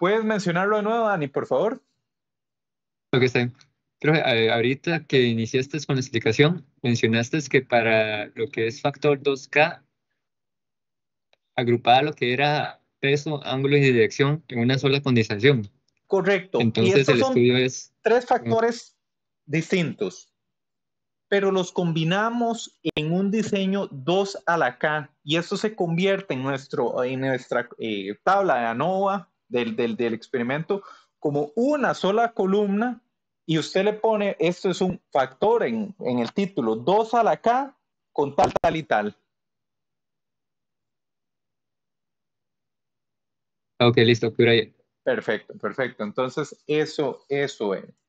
¿Puedes mencionarlo de nuevo, Dani, por favor? Ok, está Creo que eh, ahorita que iniciaste con la explicación, mencionaste que para lo que es factor 2K, agrupaba lo que era peso, ángulo y dirección en una sola condensación. Correcto. Entonces el son estudio es... Tres factores distintos, pero los combinamos en un diseño 2 a la K y esto se convierte en, nuestro, en nuestra eh, tabla de ANOVA del, del, del experimento como una sola columna y usted le pone, esto es un factor en, en, el título, 2 a la K con tal, tal y tal. Ok, listo, Perfecto, perfecto. Entonces, eso, eso es.